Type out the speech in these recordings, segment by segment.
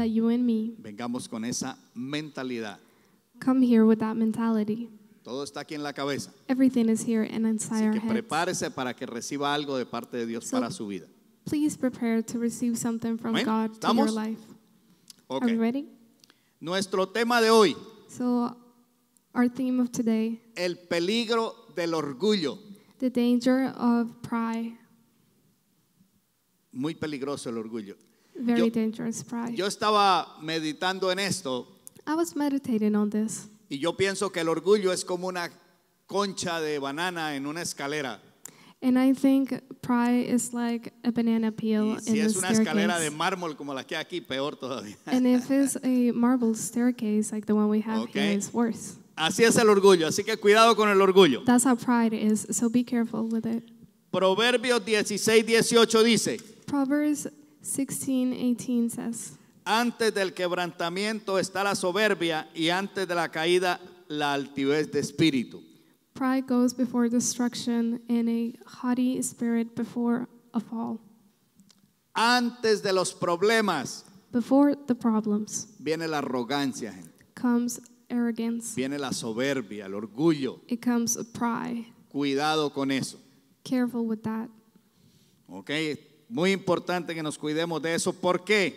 that you and me Vengamos con esa mentalidad. come here with that mentality. Todo está aquí en la cabeza. Everything is here and inside Así our que heads. prepárese para que reciba algo de parte de Dios So- para su vida. Please prepare to receive something from God to your life. Okay. Are we ready? Nuestro tema de hoy, So, our theme of today el peligro del orgullo. the danger of pride. Muy peligroso el orgullo yo, estaba meditando en esto. I was meditating on this. Y yo pienso que el orgullo es como una concha de banana en una escalera. And I think pride is like a banana peel y si in es una escalera de mármol como la que hay aquí, peor todavía. And if it's a marble staircase like the one we have okay. here, it's worse. Así es el orgullo, así que cuidado con el orgullo. That's how pride is, so be careful with it. Proverbios 16, 18 dice. Proverbs 16:18 says, Antes del quebrantamiento está la soberbia y antes de la caída la altivez de espíritu. Pride goes before destruction and a haughty spirit before a fall. Antes de los problemas Before the problems viene la arrogancia, comes arrogance. Viene la soberbia, el orgullo. It comes pride. Cuidado con eso. Careful with that. Okay, muy importante que nos cuidemos de eso. ¿Por qué?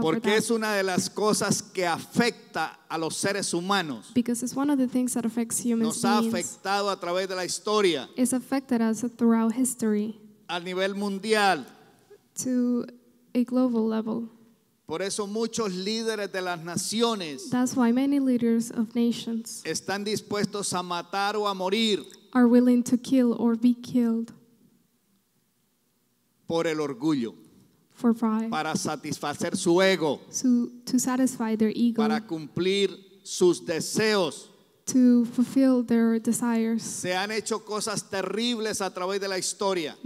Porque es una de las cosas que afecta a los seres humanos. Nos ha afectado a través de la historia. Al A nivel mundial. Por eso muchos líderes de las naciones están dispuestos a matar o a morir por el orgullo. Para satisfacer su ego. Para cumplir sus deseos. Se han hecho cosas terribles a través de la historia.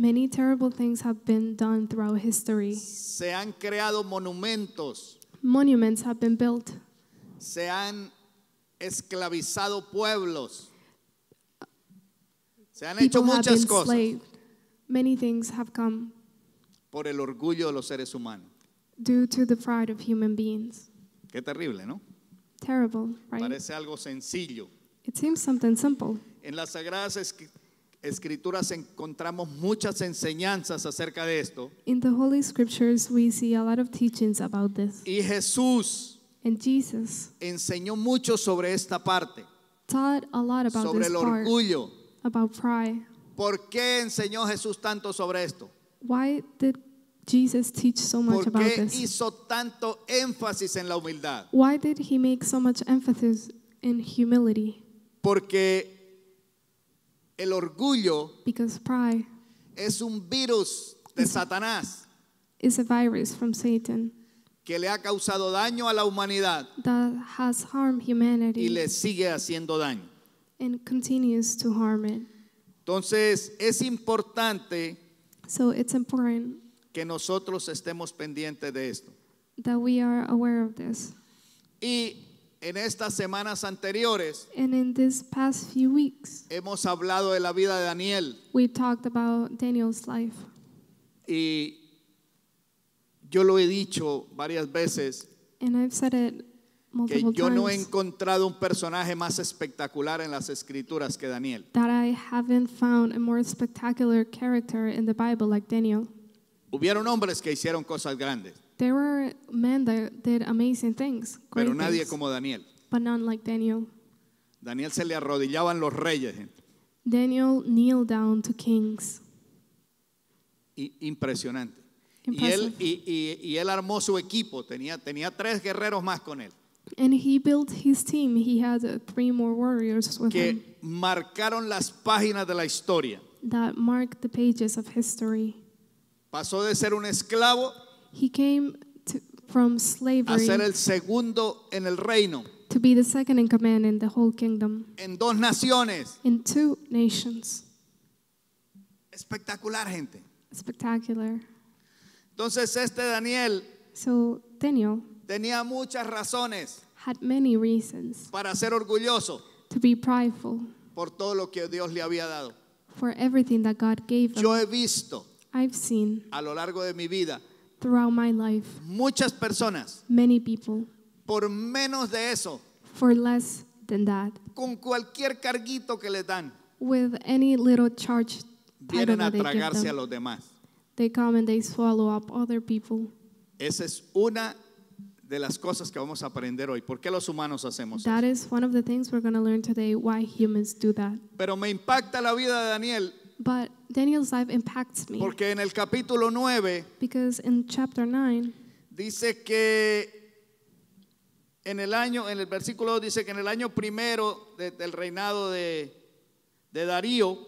Se han creado monumentos. Se han esclavizado pueblos. Se han hecho muchas cosas por el orgullo de los seres humanos. Due to the pride of human beings. Qué terrible, ¿no? Terrible, right? Parece algo sencillo. It seems something simple. En las sagradas escrituras encontramos muchas enseñanzas acerca de esto. In the Holy Scriptures we see a lot of teachings about this. Y Jesús enseñó mucho sobre esta parte. Taught a lot about sobre this el orgullo. Part, about pride. ¿Por qué enseñó Jesús tanto sobre esto? Why did Jesus teaches so much ¿Por about this? hizo tanto énfasis en la humildad? Why did he make so much emphasis in humility? Porque el orgullo Because pride es un virus de Satanás is a virus from Satan que le ha causado daño a la humanidad that has harmed y humanity le sigue haciendo daño. and continues to harm it. Entonces es importante So it's important que nosotros estemos pendientes de esto. Y en estas semanas anteriores hemos hablado de la vida de Daniel. Y yo lo he dicho varias veces que yo no he encontrado un personaje más espectacular en las escrituras que Daniel. Daniel. Hubieron hombres que hicieron cosas grandes. There were men that did amazing things. Pero nadie things, como Daniel. But none like Daniel. Daniel se le arrodillaban los reyes. Daniel kneeled down to kings. impresionante. Y él, y, y, y él, armó su equipo, tenía, tenía tres guerreros más con él. And he built his team. He had uh, three more warriors with que him. marcaron las páginas de la historia. That marked the pages of history. Pasó de ser un esclavo a ser el segundo en el reino, en dos naciones. Espectacular, gente. Entonces este Daniel tenía muchas razones para ser orgulloso por todo lo que Dios le había dado. Yo he visto I've seen a lo largo de mi vida throughout my life muchas personas many people por menos de eso for less than that con cualquier carguito que le dan with any little charge vienen a tragarse a los demás they come and they swallow up other people esa es una de las cosas que vamos a aprender hoy. ¿Por qué los humanos hacemos that eso? Is one of the things we're learn today, why humans do that. Pero me impacta la vida de Daniel porque en el capítulo 9 dice que en el año, en el versículo dice que en el año primero del reinado de, de Darío,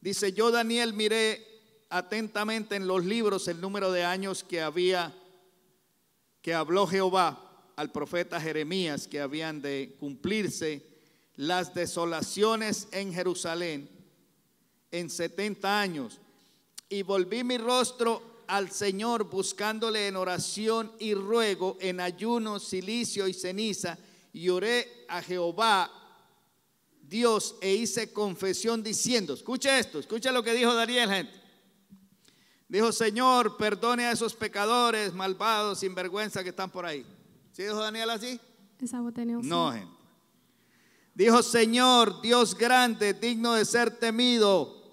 dice, yo Daniel miré atentamente en los libros el número de años que había, que habló Jehová al profeta Jeremías, que habían de cumplirse las desolaciones en Jerusalén en 70 años. Y volví mi rostro al Señor buscándole en oración y ruego, en ayuno, silicio y ceniza, y oré a Jehová Dios e hice confesión diciendo, escucha esto, escucha lo que dijo Daniel gente. Dijo, Señor, perdone a esos pecadores malvados, sinvergüenza que están por ahí. ¿Sí dijo Daniel así? No, gente. Dijo, Señor, Dios grande, digno de ser temido,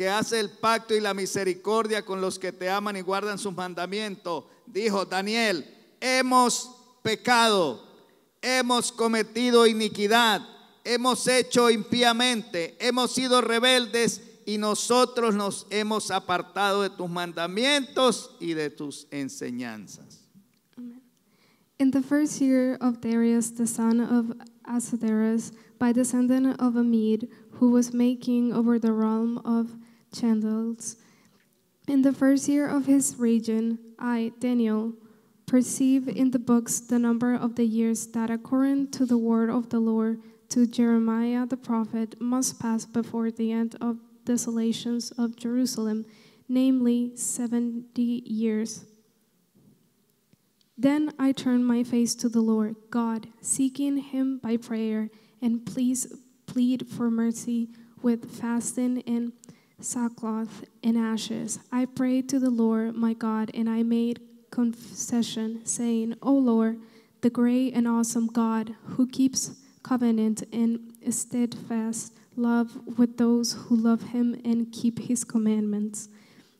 que hace el pacto y la misericordia con los que te aman y guardan sus mandamientos. Dijo Daniel, hemos pecado, hemos cometido iniquidad, hemos hecho impíamente, hemos sido rebeldes y nosotros nos hemos apartado de tus mandamientos y de tus enseñanzas. In the first year of Darius, the son of Asaderas by descendant of a who was making over the realm of candles. In the first year of his reign, I, Daniel, perceive in the books the number of the years that according to the word of the Lord to Jeremiah the prophet must pass before the end of desolations of Jerusalem, namely 70 years. Then I turn my face to the Lord God, seeking him by prayer and please plead for mercy with fasting and sackcloth and ashes. I prayed to the Lord my God, and I made confession, saying, O Lord, the great and awesome God who keeps covenant and steadfast love with those who love him and keep his commandments.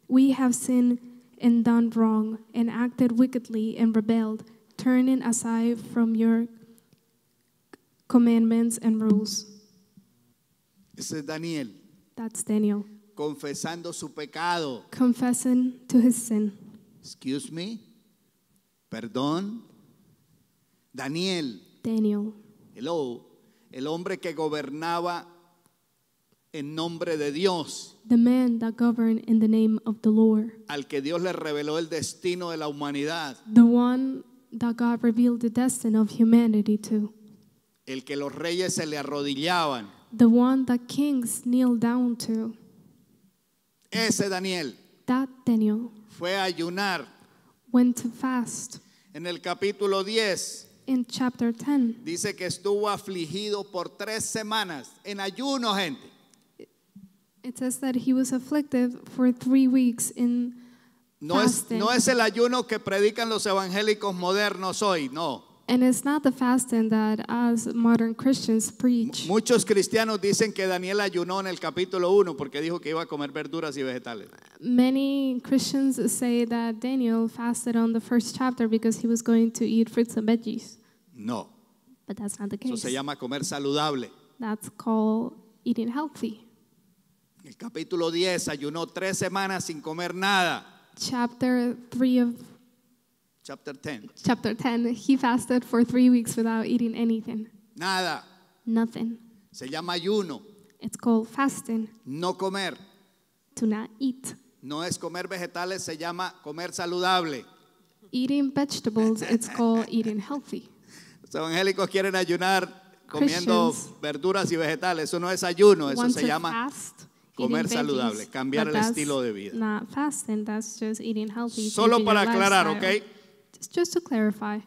We have sinned and done wrong, and acted wickedly and rebelled, turning aside from your commandments and rules. Daniel. That's Daniel. confesando su pecado. Confessing to his sin. Excuse me. Perdón. Daniel. Daniel. Hello. El hombre que gobernaba en nombre de Dios. The man that governed in the name of the Lord. Al que Dios le reveló el destino de la humanidad. The one that God revealed the destiny of humanity to. El que los reyes se le arrodillaban. The one that kings kneeled down to. Ese Daniel fue a ayunar En el capítulo 10 dice que estuvo afligido por tres semanas en ayuno, gente. no es el ayuno que predican los evangélicos modernos hoy, no. And it's not the fasting that us modern Christians preach. Muchos cristianos dicen que Daniel ayunó en el capítulo 1 porque dijo que iba a comer verduras y vegetales. Many Christians say that Daniel fasted on the first chapter because he was going to eat fruits and veggies. No. But that's not the case. Eso se llama comer saludable. That's called eating healthy. El capítulo 10 ayunó tres semanas sin comer nada. Chapter 3 of Chapter 10. Chapter 10. He fasted for three weeks without eating anything. Nada. Nothing. Se llama ayuno. It's called fasting. No comer. To not eat. No es comer vegetales, se llama comer saludable. Eating vegetables, it's called eating healthy. Los evangélicos quieren ayunar comiendo verduras y vegetales. Eso no es ayuno, eso se llama comer saludable, cambiar el estilo de vida. Not fasting, that's just eating healthy. Solo para aclarar, ¿ok? just to clarify.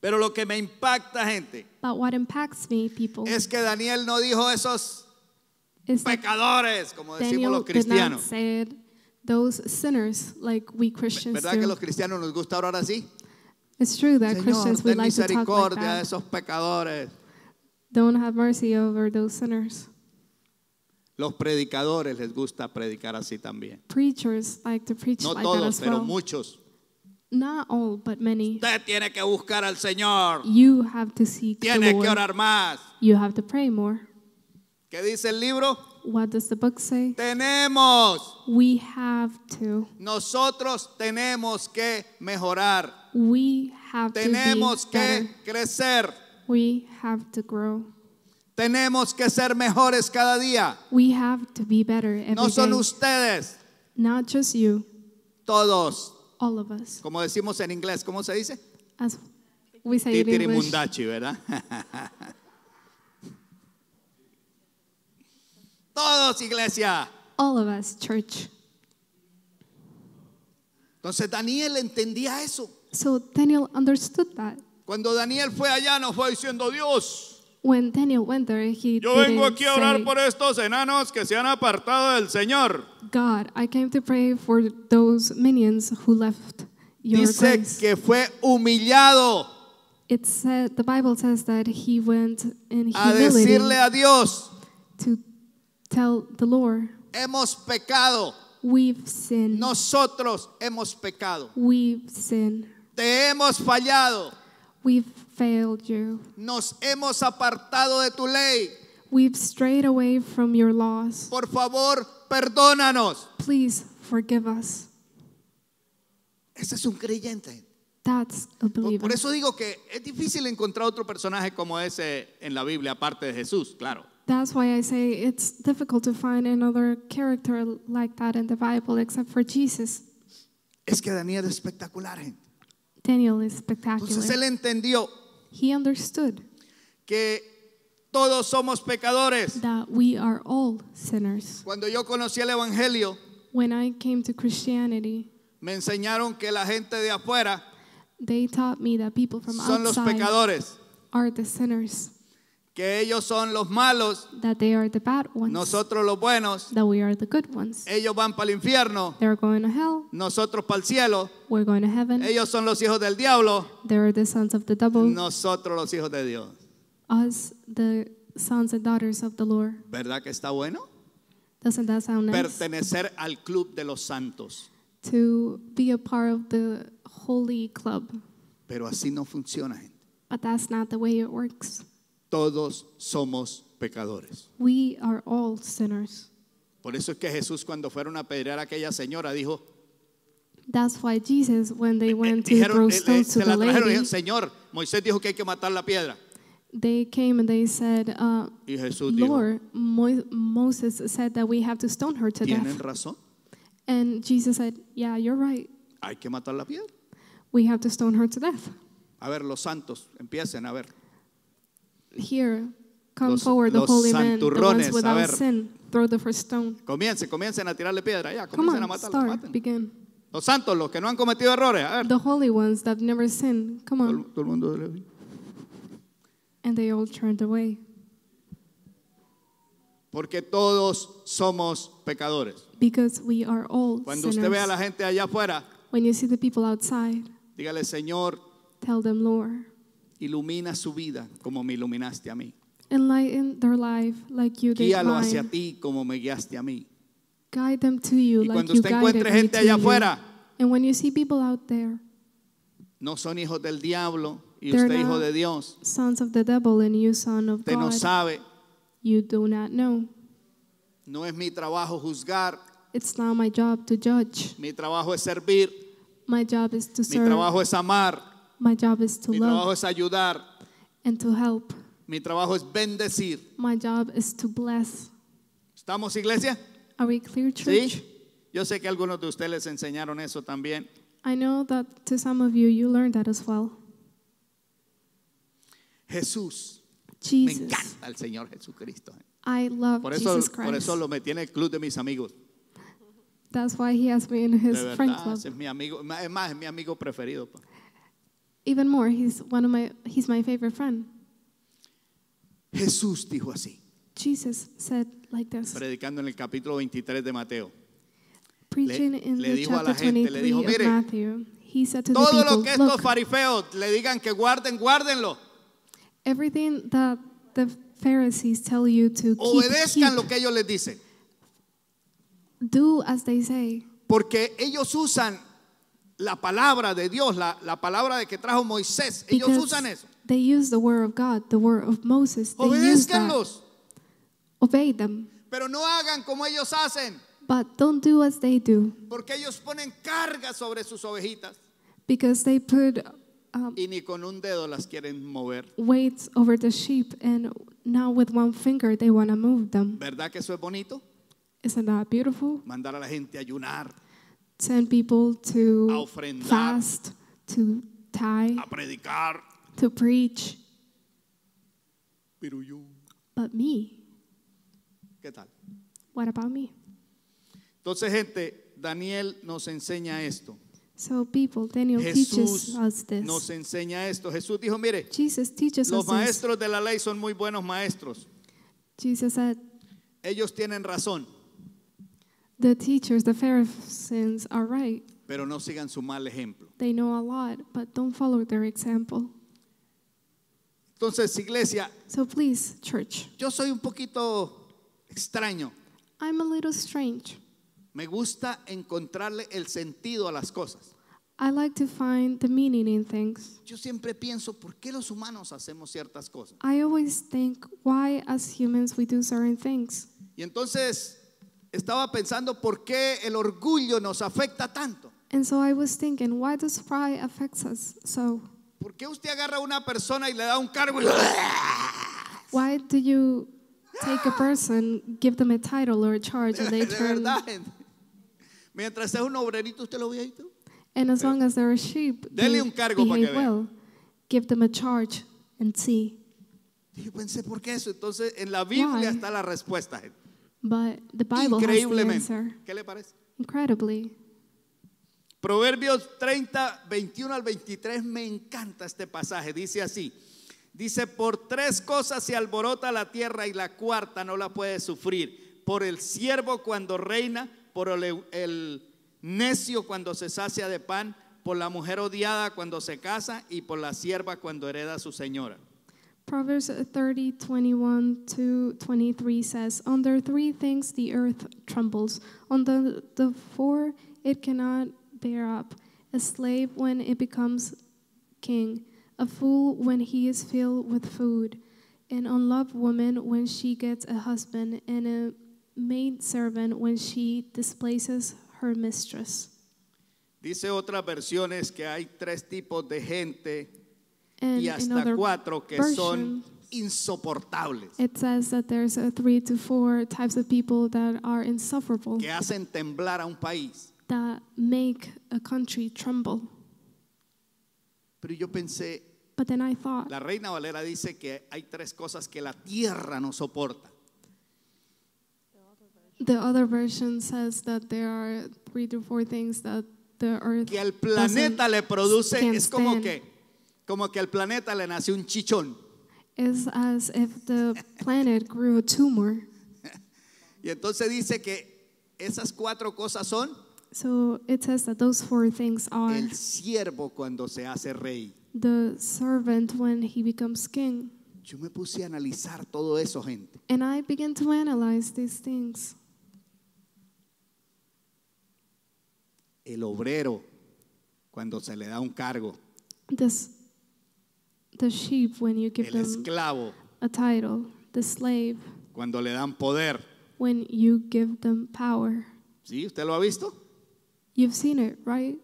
Pero lo que me impacta, gente, But what impacts me, people, es que Daniel no dijo esos pecadores, como decimos los los did not cristianos. say it, those sinners like we Christians ¿Verdad que los cristianos nos gusta hablar así? It's true that Señor, Christians we like to talk like misericordia de that. esos pecadores. Don't have mercy over those sinners. Los predicadores les gusta predicar así también. Preachers like to preach No like that todos, pero muchos. No all, but many. Usted tiene que buscar al Señor. You have to seek tiene the Lord. que orar más. You have to pray more. ¿Qué dice el libro? What does the book say? Tenemos. We have to. Nosotros tenemos que mejorar. We have to be que crecer. We have to grow. Tenemos que ser mejores cada día. We have to be better every day. no son ustedes. Not just you. Todos. Como decimos en inglés, ¿cómo se dice? ¿verdad? Todos, iglesia. Entonces Daniel entendía eso. Cuando Daniel fue allá, no fue diciendo Dios. When Daniel went there, he Yo vengo aquí a orar say, por estos enanos que se han apartado del Señor. God, I came to pray for those minions who left your Dice grace. que fue humillado It said, the Bible says that he went in humility. a decirle a Dios, to tell the Lord, hemos pecado, we've sinned, nosotros hemos pecado, we've sinned, te hemos fallado, we've failed you. Nos hemos apartado de tu ley. We've strayed away from your laws. Por favor, perdónanos. Please forgive us. Ese es un creyente. That's a believer. Por eso digo que es difícil encontrar otro personaje como ese en la Biblia aparte de Jesús, claro. That's why I say it's difficult to find another character like that in the Bible except for Jesus. Es que Daniel es espectacular, gente. Daniel is spectacular. Entonces él entendió, He understood que todos somos pecadores. that we are all sinners. Cuando yo conocí el Evangelio, When I came to Christianity, me enseñaron que la gente de afuera they taught me that people from son los outside pecadores. are the sinners. que ellos son los malos, nosotros los buenos, ellos van para el infierno, nosotros para el cielo, ellos son los hijos del diablo, they nosotros los hijos de Dios. ¿Verdad que está bueno? Pertenecer al club de los santos. the holy club. Pero así no funciona, todos somos pecadores. We are all sinners. Por eso es que Jesús cuando fueron a pedrear a aquella señora dijo, That's why Jesus, when they eh, went to throw eh, eh, stones to the lady, Señor, Moisés dijo que hay que matar la piedra. They came and they said, uh, Lord, Mo Moses said that we have to stone her to death. Razón? And Jesus said, Yeah, you're right. Hay que matar la piedra. We have to stone her to death. A ver, los santos, empiecen a ver. Here, come los, forward the holy men, the ones without ver, sin, throw the first stone. Comiencen, comiencen a tirarle piedra, comiencen a Los santos, los que no han cometido errores, a ver. The holy ones that never sin, come on. Todo, el mundo And they all turned away. Porque todos somos pecadores. Because we are all Cuando sinners. usted ve a la gente allá afuera, When you see the people outside, dígale, Señor, tell them, Lord, Ilumina su vida como me iluminaste a mí. Guíalo hacia ti como me guiaste a mí. y cuando usted encuentre gente allá afuera, no son hijos del diablo y usted hijo de Dios. sons Usted no sabe, no es mi trabajo juzgar, mi trabajo es servir, mi trabajo es amar, My job is to Mi trabajo love es ayudar. and to help. Mi trabajo es bendecir. My job is to bless. ¿Estamos, iglesia? Are we clear, church? Sí. Yo sé que algunos de ustedes les enseñaron eso también. I know that to some of you, you learned that as well. Jesús. Jesus. Me encanta el Señor Jesucristo. I love Por eso, Jesus Christ. por eso lo metí en el club de mis amigos. That's why he has me in his friend club. es mi amigo, es más, es mi amigo preferido. pa. Even more, he's one of my he's my favorite friend. Jesús dijo así. Jesus said like this. Predicando en el capítulo 23 de Mateo. Preaching le, in le the dijo chapter a la gente, le dijo, mire, Matthew, he said to todo the people, lo que estos fariseos le digan que guarden, guárdenlo. Everything that the Pharisees tell you to Obedezcan keep, lo que ellos les dicen. Do as they say. Porque ellos usan la palabra de Dios, la, la palabra de que trajo Moisés. Ellos Because usan eso. They use the word of God, the word of Moses. They use that. Obey them. Pero no hagan como ellos hacen. But don't do as they do. Porque ellos ponen carga sobre sus ovejitas. Because they put um, y ni con un dedo las quieren mover. Weights over the sheep and now with one finger they want to move them. ¿Verdad que eso es bonito? Isn't that beautiful? Mandar a la gente a ayunar send people to a ofrendar, fast, to tie, a predicar, to preach. Pero yo, but me. ¿Qué tal? What about me? Entonces, gente, Daniel nos enseña esto. So Jesús nos enseña esto. Jesús dijo, mire, los maestros de la ley son muy buenos maestros. Jesus Ellos tienen razón. The teachers, the Pharisees are right. Pero no sigan su mal ejemplo. They know a lot, but don't follow their example. Entonces, iglesia, so please, church, yo soy un poquito extraño. I'm a little strange. Me gusta encontrarle el sentido a las cosas. I like to find the meaning in things. Yo siempre pienso por qué los humanos hacemos ciertas cosas. I always think why as humans we do certain things. Y entonces estaba pensando por qué el orgullo nos afecta tanto. And ¿Por qué usted agarra a una persona y le da un cargo? Y... Why do you take a person, give them a title or a charge, and they turn? mientras sea un obrerito, usted lo ve ahí tú. And as long as they're a sheep, Dele un cargo para que well. Give them a charge and see. Y yo pensé, ¿por qué eso? Entonces, en la Biblia está la respuesta, gente. But the Bible ¿Qué le parece? Proverbios 30, 21 al 23, me encanta este pasaje. Dice así, dice, por tres cosas se alborota la tierra y la cuarta no la puede sufrir. Por el siervo cuando reina, por el, el necio cuando se sacia de pan, por la mujer odiada cuando se casa y por la sierva cuando hereda a su señora. Proverbs 30, 21 to 23 says, Under three things the earth trembles, on the, the four it cannot bear up a slave when it becomes king, a fool when he is filled with food, an unloved woman when she gets a husband, and a maidservant when she displaces her mistress. Dice otras versiones que hay tres tipos de gente And y hasta cuatro que version, son insoportables. It says that there's a three to four types of people that are insufferable. Que hacen temblar a un país. That make a country tremble. Pero yo pensé, But then I thought, la Reina Valera dice que hay tres cosas que la tierra no soporta. The other version says that there are three to four things that the earth que al planeta le produce es como stand. que como que al planeta le nació un chichón. It's as if the planet grew a tumor. Y entonces dice que esas cuatro cosas son So it says that those four things are el siervo cuando se hace rey. the servant when he becomes king. Yo me puse a analizar todo eso, gente. And I began to analyze these things. El obrero cuando se le da un cargo. This The sheep, when you give el them esclavo, a title, the slave, cuando le dan poder. When you give them power. ¿Sí? ¿Usted lo ha visto? You've seen it, right?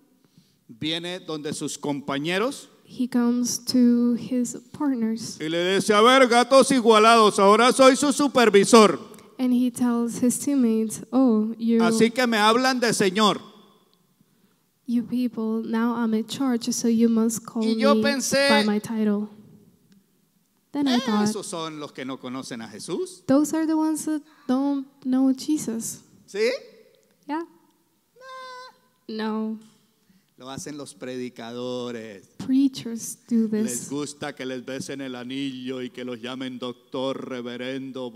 Viene donde sus compañeros. He comes to his partners. Y le dice, a ver, gatos igualados, ahora soy su supervisor. And he tells his teammates, oh, you... Así que me hablan de señor. You people, now I'm a church, so you must call y yo me pensé, by my title. Then I eh, thought, esos son los que no conocen a Jesús. Those are the ones that don't know Jesus. ¿Sí? Yeah. No. Lo hacen los predicadores. Preachers do this. Les gusta que les besen el anillo y que los llamen doctor, reverendo,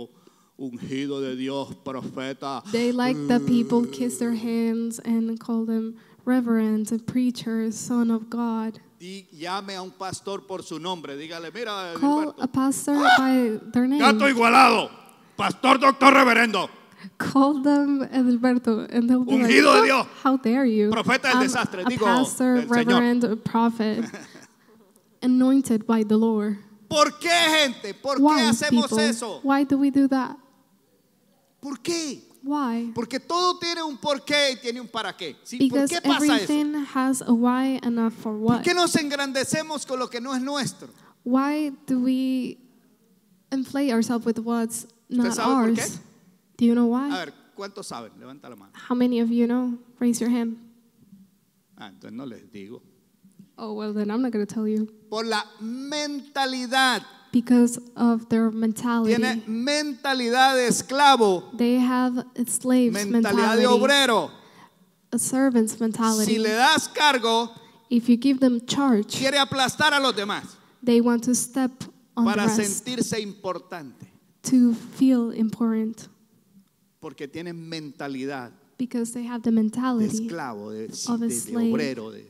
ungido de Dios, profeta. They like that people kiss their hands and call them Reverend, a preacher, son of God. Y llame a un pastor por su nombre. Dígale, mira, Call a pastor by their name. Gato igualado. Pastor, doctor, reverendo. Call them Alberto, and they'll be like, de Dios. "How dare you?" Profeta del desastre. a Digo, pastor, del reverend, prophet, anointed by the Lord. ¿Por qué, gente? ¿Por qué Why, hacemos people? eso? Why do we do that? ¿Por qué? Why? Porque todo tiene un porqué y tiene un para qué. ¿sí? Because ¿Por qué pasa everything eso? Has a why and a for what. ¿Por qué nos engrandecemos con lo que no es nuestro? Why do we inflate ourselves with what's not ¿Usted sabe ours? Por qué? Do you know why? A ver, ¿cuántos saben? Levanta la mano. How many of you know? Raise your hand. Ah, entonces no les digo. Oh, well then I'm not going to tell you. Por la mentalidad because of their mentality. Tiene mentalidad de esclavo. They have a slave's mentalidad mentality. de obrero. A servant's mentality. Si le das cargo, if you give them charge, quiere aplastar a los demás. They want to step on para the rest, sentirse importante. To feel important. Porque tienen mentalidad. Because they have the mentality de esclavo, de, of a slave, de obrero, de,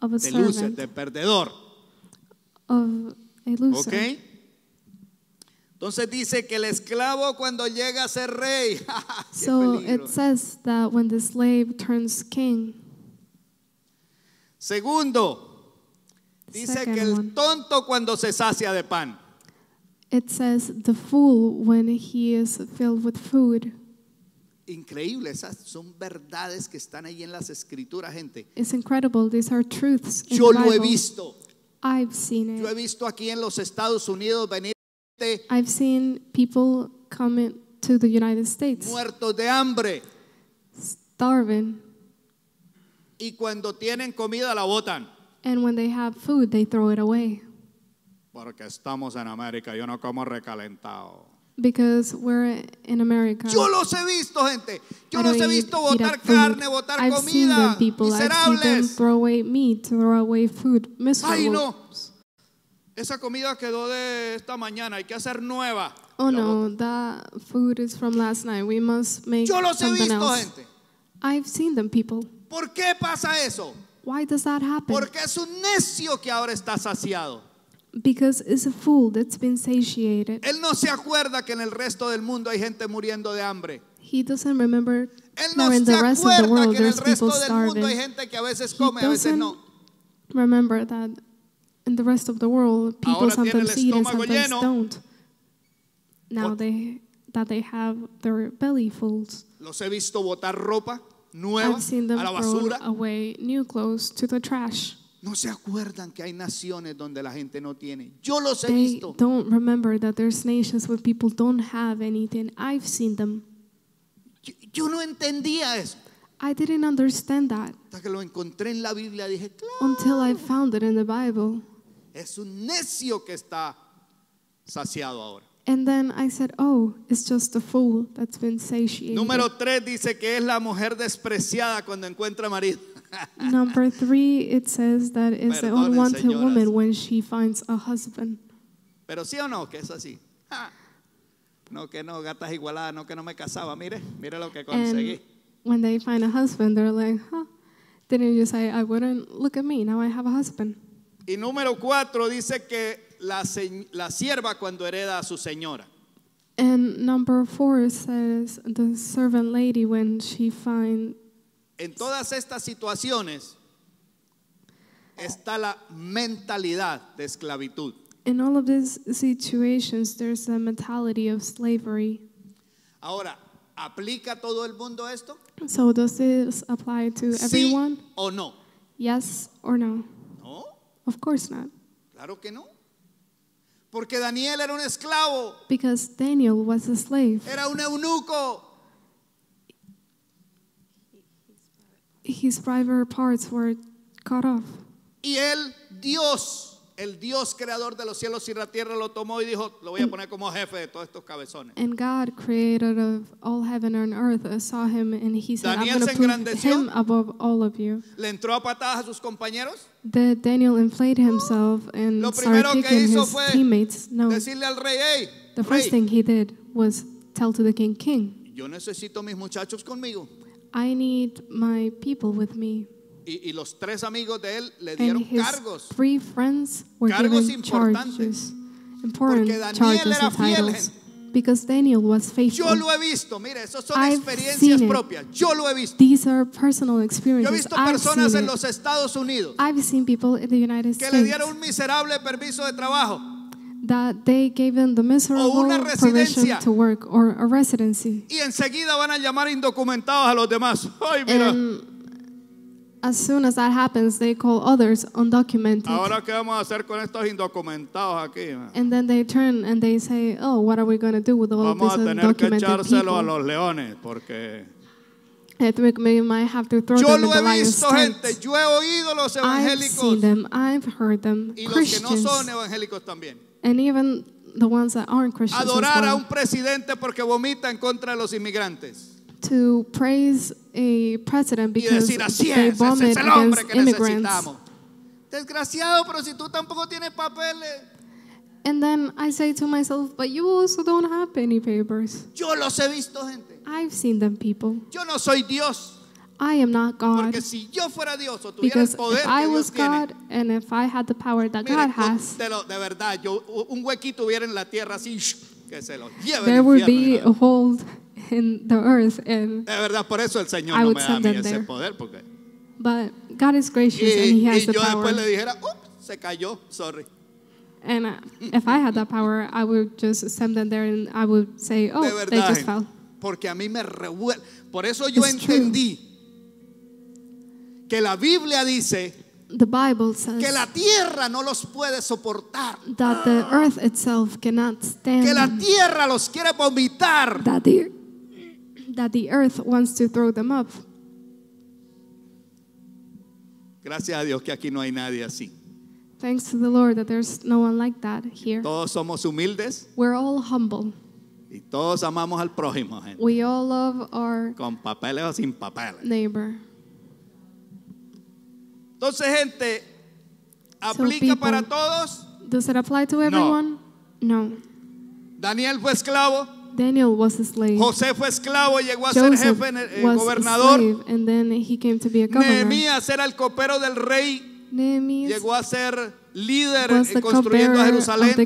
of a de servant, loser, de perdedor. Of ¿Ok? Entonces dice que el esclavo cuando llega a ser rey. so it says that when the slave turns king. Segundo, dice que el tonto cuando se sacia de pan. It says the fool when he is filled with food. Increíble, esas son verdades que están ahí en las escrituras, gente. It's incredible, these are truths. Yo lo he visto. I've seen it. Yo he visto aquí en los Estados Unidos venir I've seen people to the United States. Muertos de hambre. Starving. Y cuando tienen comida la botan. And when they have food, they throw it away. Porque estamos en América, yo no como recalentado. Because we're in America. Yo los he visto, gente. Yo los he visto botar carne, botar I've comida. Miserables. throw away meat, throw away food. Ay, no. Esa comida quedó de esta mañana, hay que hacer nueva. Oh no, that food is from last night. We must make Yo los he visto, gente. I've seen them, people. ¿Por qué pasa eso? Why does that happen? Porque es un necio que ahora está saciado. Because it's a fool that's been satiated. Él no se acuerda que en el resto del mundo hay gente muriendo de hambre. He doesn't remember Él no in se the rest of the world que en el there's resto people del starving. mundo hay gente que a veces come, a veces doesn't- no. Remember that in the rest of the world, people Ahora sometimes eat and sometimes lleno. don't. Now they that they have their belly full. Los he visto botar ropa nueva I've seen them a la throw basura. away new clothes to the trash. No se acuerdan que hay naciones donde la gente no tiene. Yo los he They visto. don't remember that there's nations where people don't have anything. I've seen them. Yo, yo no entendía eso. I didn't understand that Hasta que lo encontré en la Biblia dije, claro, until I found it in the Bible. es un necio que está saciado ahora. And then I said, oh, it's just a fool that's been satiated. Número 3 dice que es la mujer despreciada cuando encuentra marido. Number three, it says that it's Perdone, the unwanted señoras. woman when she finds a husband. Pero sí o no, que es así. Ja. No, que no, gatas igualadas, no, que no me casaba. Mire, mire lo que conseguí. And when they find a husband, they're like, huh, didn't you say I wouldn't? Look at me, now I have a husband. Y número cuatro dice que la, la sierva cuando hereda a su señora. And number four says the servant lady when she finds En todas estas situaciones está la mentalidad de esclavitud. In all of these situations, there's a mentality of slavery. Ahora, ¿aplica todo el mundo esto? So does this apply to everyone? Sí o no. Yes or no? No. Of course not. Claro que no. Porque Daniel era un esclavo. Because Daniel was a slave. Era un eunuco. His private parts were cut off. Y él, Dios, el Dios creador de los cielos y la tierra, lo tomó y dijo, lo voy a poner como jefe de todos estos cabezones. And God, creator of all heaven and earth, saw him and he said, Daniel I'm going to put him above all of you. Le entró a patadas a sus compañeros. Daniel inflated himself and lo started kicking his teammates. No. Decirle al rey, hey, the first thing he did was tell to the king, king. Yo necesito mis muchachos conmigo. I need my people with me. Y, y los tres amigos de él le dieron And his cargos. Three friends were cargos given Charges, important charges and titles, Because Daniel was faithful. Yo lo he visto, son I've experiencias propias. Yo lo he visto. These are personal experiences. Yo he visto personas en los Estados Unidos I've seen people in the United que States le dieron un miserable permiso de trabajo that they gave them the miserable permission to work or a residency. Y enseguida van a llamar indocumentados a los demás. Ay, mira. And as soon as that happens, they call others undocumented. Ahora qué vamos a hacer con estos indocumentados aquí? And then they turn and they say, "Oh, what are we going to do with all vamos these undocumented people?" a los leones porque we might have to throw yo them gente, yo he oído los evangélicos. I've seen them, I've heard them. Y Christians. los que no son evangélicos también. And even the ones that aren't Christians Adorar a un presidente porque vomita en contra de los inmigrantes. To praise a president because decir así they es, vomit es el hombre against que immigrants. necesitamos. Desgraciado, pero si tú tampoco tienes papeles. And then I say to myself, but you also don't have any papers. Yo los he visto gente. I've seen them people. Yo no soy Dios. I am not God. Porque si yo fuera Dios o because el poder if I was God tiene, and if I had the power that God has, there would be a hole in the earth and de verdad, por eso el Señor I no would me da there. poder porque But God is gracious y, and he has y the power. le dijera, se cayó, sorry." And uh, if I had that power, I would just send them there and I would say, "Oh, verdad, they just fell." Porque a mí me Por eso yo It's entendí true. que la Biblia dice que la tierra no los puede soportar. Que la tierra los quiere vomitar. Gracias a Dios que aquí no hay nadie así. Todos somos humildes. Y todos amamos al prójimo, gente. Con papeles o sin papeles. Entonces, gente, ¿aplica para todos? No. Daniel fue esclavo. Daniel was slave. José fue esclavo y llegó a ser jefe, en el gobernador. Nehemías era el copero del rey. llegó a ser líder construyendo Jerusalén.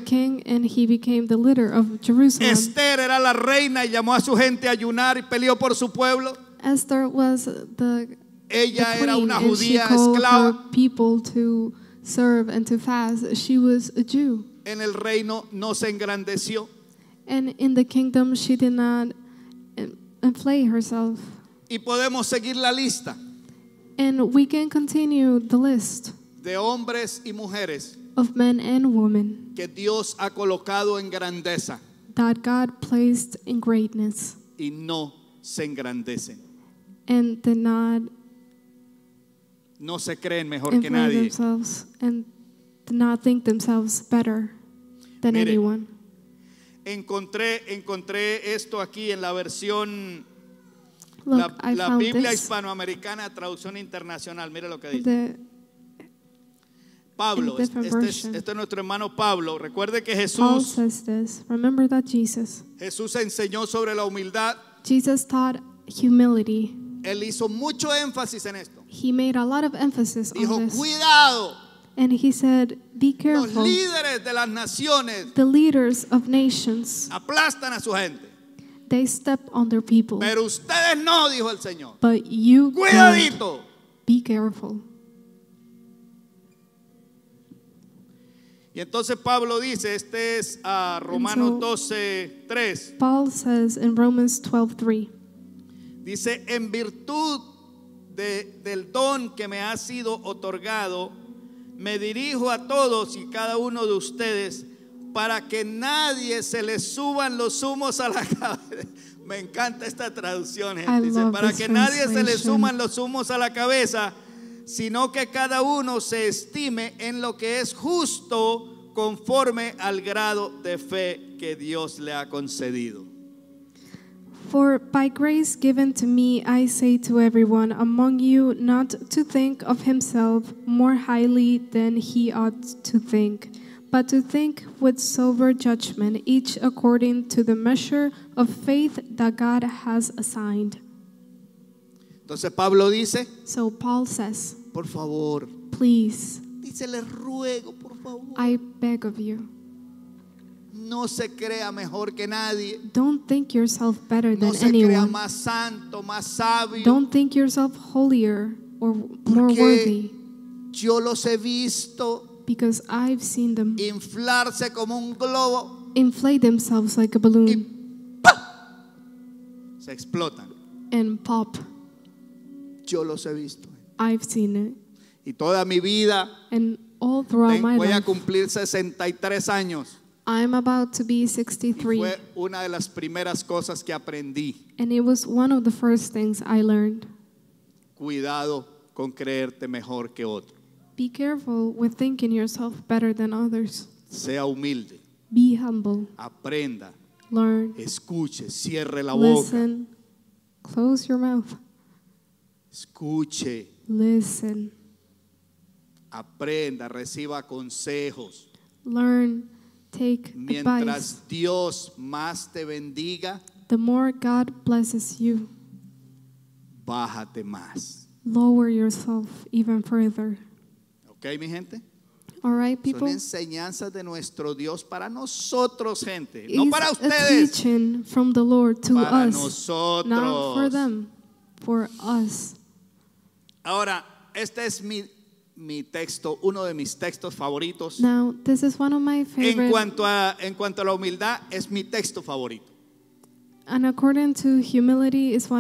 Esther era la reina y llamó a su gente a ayunar y peleó por su pueblo. Esther was the Ella the queen, era una judía esclava. People to serve and to fast. She was a Jew. En el reino no se engrandeció. And in the kingdom she did not inflate herself. Y podemos seguir la lista. And we can continue the list. De hombres y mujeres. Of men and women. Que Dios ha colocado en grandeza. That God placed in greatness. Y no se engrandecen. And did not no se creen mejor que nadie. Encontré, encontré esto aquí en la versión la, Biblia hispanoamericana, traducción internacional. Mire lo que dice. Pablo, este, este es, nuestro hermano Pablo. Recuerde que Jesús, Jesús enseñó sobre la humildad. Él hizo mucho énfasis en esto he made a lot of emphasis Dijo, on this. Cuidado. And he said, be careful. Los líderes de las naciones the leaders of nations, aplastan a su gente. They step on their people. Pero ustedes no, dijo el Señor. But you Cuidadito. Be careful. Y entonces Pablo dice, este es a uh, Romanos so, 12, 3. Paul says in Romans 12, 3. Dice, en virtud del don que me ha sido otorgado, me dirijo a todos y cada uno de ustedes para que nadie se le suban los humos a la cabeza. Me encanta esta traducción, para que nadie se le suman los humos a la cabeza, sino que cada uno se estime en lo que es justo conforme al grado de fe que Dios le ha concedido. For by grace given to me, I say to everyone among you not to think of himself more highly than he ought to think, but to think with sober judgment, each according to the measure of faith that God has assigned. Entonces Pablo dice, so Paul says, por favor, please, dice, ruego, por favor. I beg of you. No se crea mejor que nadie. Don't think yourself better than no se crea más santo, más sabio. Don't think yourself holier or more Porque worthy. Yo los he visto because I've seen them inflarse como un globo. Inflate themselves like a balloon. Se explotan. And pop. Yo los he visto. I've seen it. Y toda mi vida And all throughout my voy a cumplir 63 años. I'm about to be 63. Fue una de las primeras cosas que aprendí. And it was one of the first things I learned. Cuidado con creerte mejor que otro. Be careful with thinking yourself better than others. Sea humilde. Be humble. Aprenda. Learn. Escuche, cierre la Listen. boca. Close your mouth. Escuche. Listen. Aprenda, reciba consejos. Learn. take Mientras advice, Dios más te bendiga, the more God blesses you, bájate más. lower yourself even further. ¿Ok, mi gente? All right, people? Son enseñanzas de nuestro Dios para nosotros, gente. No para It's a ustedes. teaching from the Lord to Para us, not for nosotros. them, for us. Ahora, esta es mi mi texto, uno de mis textos favoritos. En cuanto a en cuanto a la humildad, es mi texto favorito. And according the Filipenses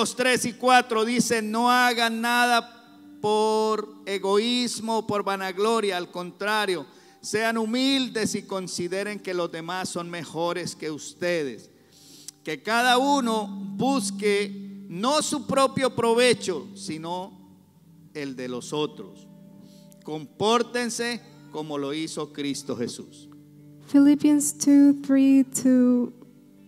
2, 3 y 4 dice, no hagan nada por egoísmo, por vanagloria, al contrario, sean humildes y consideren que los demás son mejores que ustedes. Que cada uno busque no su propio provecho, sino el de los otros. Compórtense como lo hizo Cristo Jesús. Philippians 2 3 to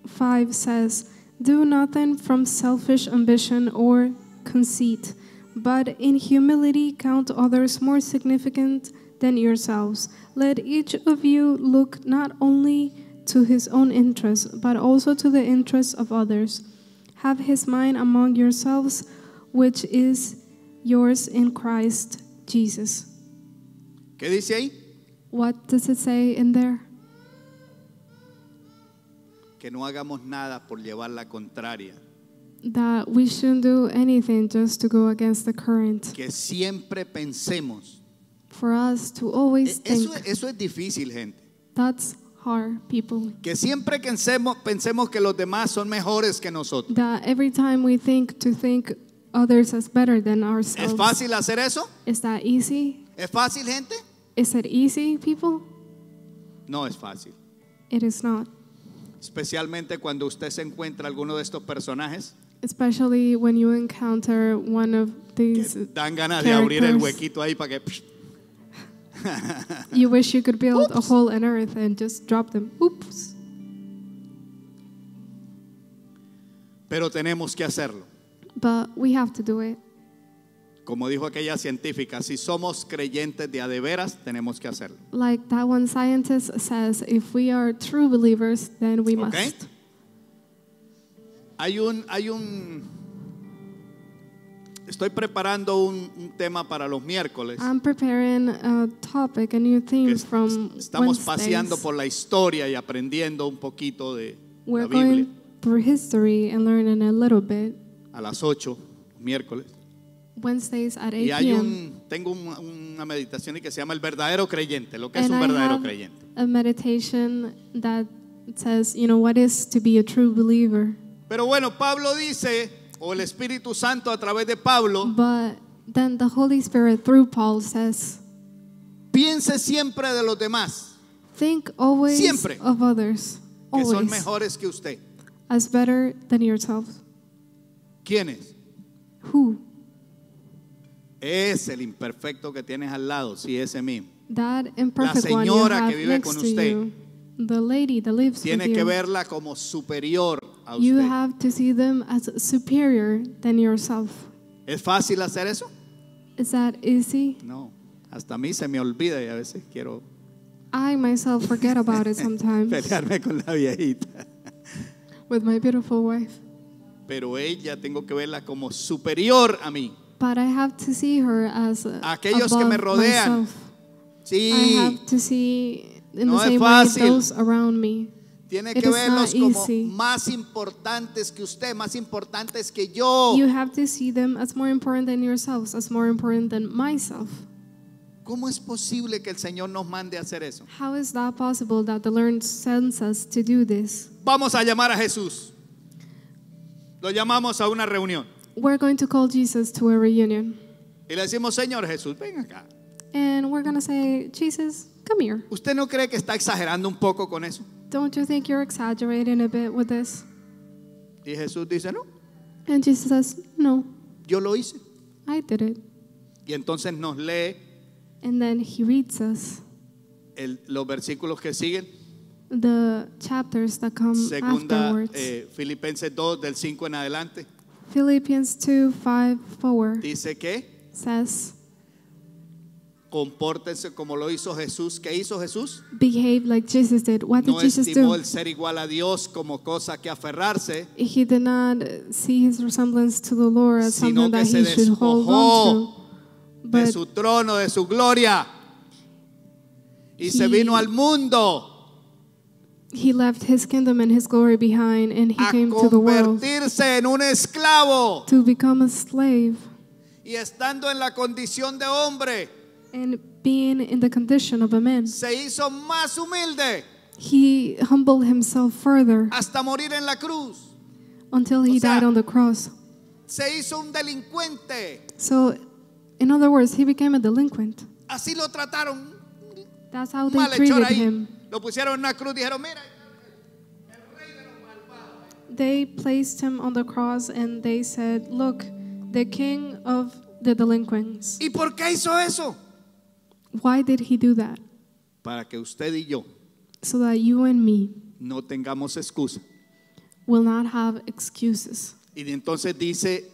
5 says, Do nothing from selfish ambition or conceit, but in humility count others more significant than yourselves. Let each of you look not only to his own interests, but also to the interests of others. Have his mind among yourselves, which is yours in Christ Jesus. ¿Qué dice ahí? What does it say in there? Que no hagamos nada por llevar la contraria. That we shouldn't do anything just to go against the current. Que siempre pensemos. For us to always e eso, think. Eso es difícil, gente. That's people. Que siempre pensemos, pensemos que los demás son mejores que nosotros. ¿Es fácil hacer eso? Is that easy? ¿Es fácil, gente? Is it easy, people? No es fácil. It is not. Especialmente cuando usted se encuentra alguno de estos personajes. dan ganas de abrir el huequito ahí para que. you wish you could build Oops. a hole in earth and just drop them. Oops. Pero tenemos que hacerlo. But we have to do it. Como dijo aquella científica, si somos creyentes de a de veras, tenemos que hacerlo. Like that one scientist says, if we are true believers, then we okay. must. Hay un hay un estoy preparando un, tema para los miércoles. estamos paseando por la historia y aprendiendo un poquito de la Biblia. a las 8 miércoles. y hay un, tengo una meditación que se llama el verdadero creyente, lo que es un verdadero creyente. Pero bueno, Pablo dice o el Espíritu Santo a través de Pablo, but then the Holy Spirit through Paul says, piense siempre de los demás, Siempre. of que son mejores que usted. as better than ¿Quiénes? Es el imperfecto que tienes al lado, si es mismo. That imperfect señora que vive con usted. The lady that lives Tienes with que you, verla como superior a usted. you have to see them as superior than yourself. ¿Es fácil hacer eso? Is that easy? No. Hasta a mí se me olvida y a veces quiero I myself forget about it sometimes pelearme con la viejita. with my beautiful wife. Pero ella tengo que verla como superior a mí. But I have to see her as Aquellos que me rodean. myself. I have to see in no the same way those around me. Tiene que verlos como easy. más importantes que usted, más importantes que yo. You have to see them as more important than yourselves, as more important than myself. ¿Cómo es posible que el Señor nos mande a hacer eso? How is that possible that the Lord sends us to do this? Vamos a llamar a Jesús. Lo llamamos a una reunión. We're going to call Jesus to a reunion. Y le decimos, Señor Jesús, ven acá. And we're going to say, Jesus, Come here. ¿Usted no cree que está exagerando un poco con eso? Don't you think you're exaggerating a bit with this? Y Jesús dice, no, And Jesus says, No, yo lo hice. I did it. Y entonces nos lee And then he reads us el- los versículos que siguen. the chapters that come Segunda afterwards. eh, Filipenses 2 del 5 en adelante. Philippians 2 5 4 dice que says, Compórtense como lo hizo Jesús. ¿Qué hizo Jesús? Behave like Jesus did. What did no Jesus estimó el ser igual a Dios como cosa que aferrarse. He did not see his resemblance to the Lord as something that he should hold on to. de su trono, de su gloria. Y he, se vino al mundo. He left his kingdom and his glory behind and he came to the world. A convertirse en un esclavo. To become a slave. Y estando en la condición de hombre and being in the condition of a man. Se hizo más humilde. He humbled himself further hasta morir en la cruz. Until he o sea, died on the cross. Se hizo un delincuente. So, in other words, he became a delinquent. Así lo trataron. That's how they treated him. Lo pusieron en una cruz dijeron, mira, eh". They placed him on the cross and they said, look, the king of the delinquents. ¿Y por qué hizo eso? he Para que usted y yo So that you and me no tengamos excusa. will not have excuses. Y entonces dice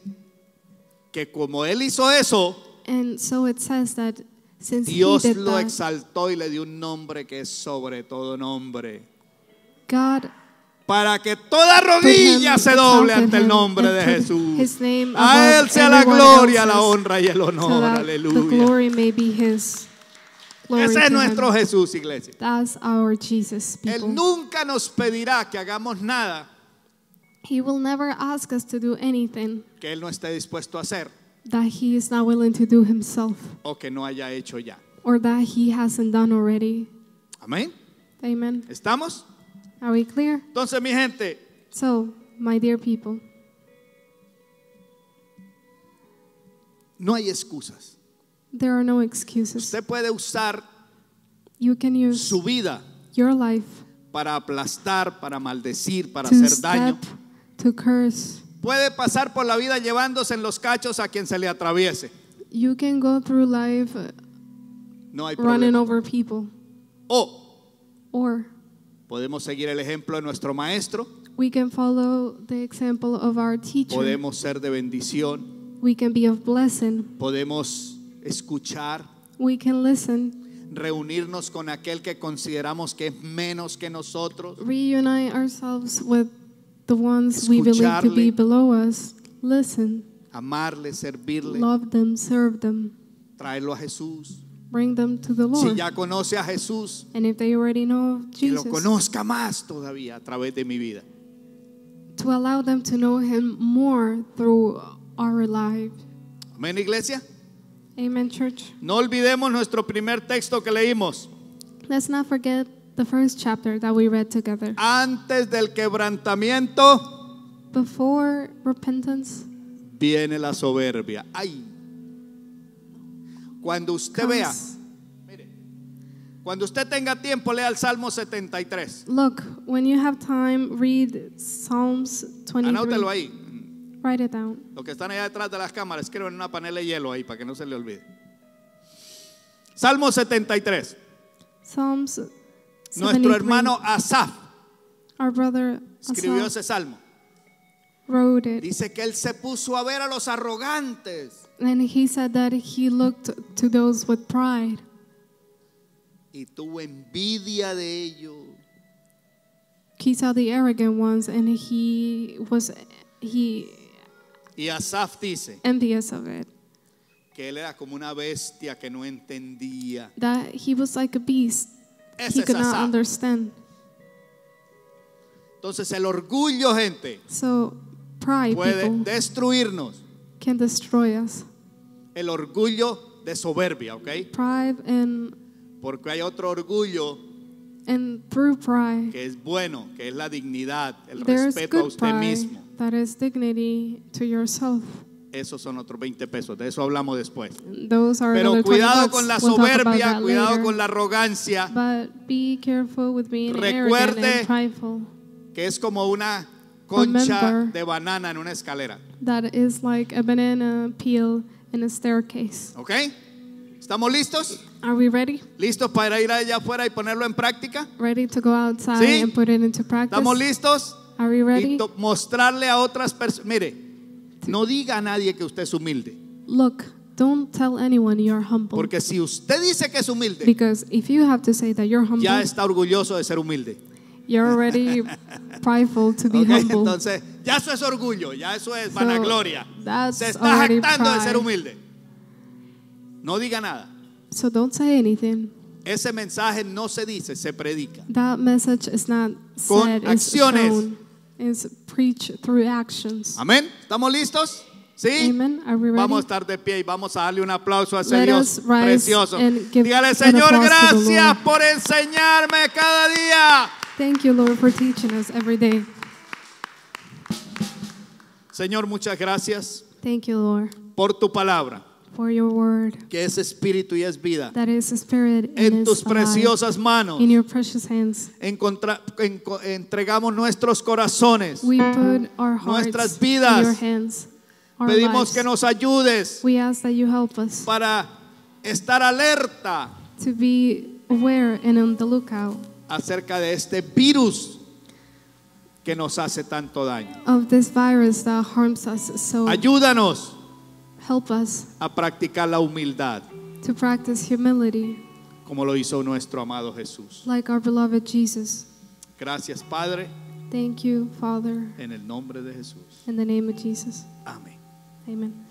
que como él hizo eso, Dios lo exaltó y le dio un nombre que es sobre todo nombre. God Para que toda rodilla se doble ante el nombre de Jesús. A Él sea la gloria, la honra y el honor. may be his. Glory Ese es nuestro him. Jesús, iglesia. That's our Jesus, Él nunca nos pedirá que hagamos nada He will never ask us to do anything que Él no esté dispuesto a hacer that He is not willing to do Himself o que no haya hecho ya. or that He hasn't done already. Amén. Amen. ¿Estamos? Are we clear? Entonces, mi gente, So, my dear people, no hay excusas. Usted puede usar su vida para aplastar, para maldecir, para hacer daño. Puede pasar por la vida llevándose en los cachos a quien se le atraviese. Uh, no hay running O podemos seguir el ejemplo de nuestro maestro. We can follow the Podemos ser de bendición. We can Podemos escuchar. We can listen. Reunirnos con aquel que consideramos que es menos que nosotros. Reunite ourselves with the ones we believe to be below us. Listen. Amarle, servirle. Love them, serve them. Traerlo a Jesús. Bring them to the Lord. Si ya conoce a Jesús, And if they already know Jesus, que lo conozca más todavía a través de mi vida. To allow them to know him more through our life. Amén, iglesia. Amen, church. No olvidemos nuestro primer texto que leímos. Let's not forget the first chapter that we read together. Antes del quebrantamiento Before repentance viene la soberbia. Ay. Cuando usted vea, mire, cuando usted tenga tiempo, lea el Salmo 73. Look, when you have time, read Psalms 23. Anótelo ahí. Write que están allá detrás de las cámaras, en una panela de hielo ahí para que no se le olvide. Salmo 73. Psalms Nuestro hermano Asaf escribió ese salmo. Dice que él se puso a ver a los arrogantes. And he said he looked to those with pride. Y tuvo envidia de ellos. He saw the arrogant ones and he was he y Asaf dice que él era como una bestia que no entendía. That he was like a beast. he could not understand. Entonces el orgullo, gente, puede destruirnos. can destroy El orgullo de soberbia, ¿ok? Pride Porque hay otro orgullo que es bueno, que es la dignidad, el respeto a usted mismo. Esos son otros 20 pesos, de eso hablamos después. Pero cuidado con la soberbia, cuidado con la arrogancia. Recuerde que es como una concha de banana en una escalera. ¿Estamos listos? Are ¿Listos para ir allá afuera y ponerlo en práctica? ¿Sí? ¿Estamos listos? mostrarle a otras personas. Mire, no diga a nadie que usted es humilde. Porque si usted dice que es humilde, ya está orgulloso de ser humilde. already prideful to be humble. Entonces, ya eso es orgullo, ya eso es vanagloria. Se está jactando de ser humilde. No diga nada. Ese mensaje no se dice, se predica. Con acciones is preach through actions. Amén. ¿Estamos listos? ¿Sí? Amen. Are we Vamos a estar de pie y vamos a darle un aplauso a Señor. Dios precioso. Dígale, Señor, gracias por enseñarme cada día. Thank you, Lord, for teaching us every day. Señor, muchas gracias Thank you, Lord, por tu palabra word, que es espíritu y es vida. en tus preciosas manos in entregamos nuestros corazones, nuestras vidas. Pedimos que nos ayudes para estar alerta acerca de este virus que nos hace tanto daño. Ayúdanos Help us a practicar la humildad to practice humility como lo hizo nuestro amado Jesús. like our beloved Jesus. Gracias Padre, Thank you, Father, en el nombre de Jesús. in the name of Jesus. Amén. Amen.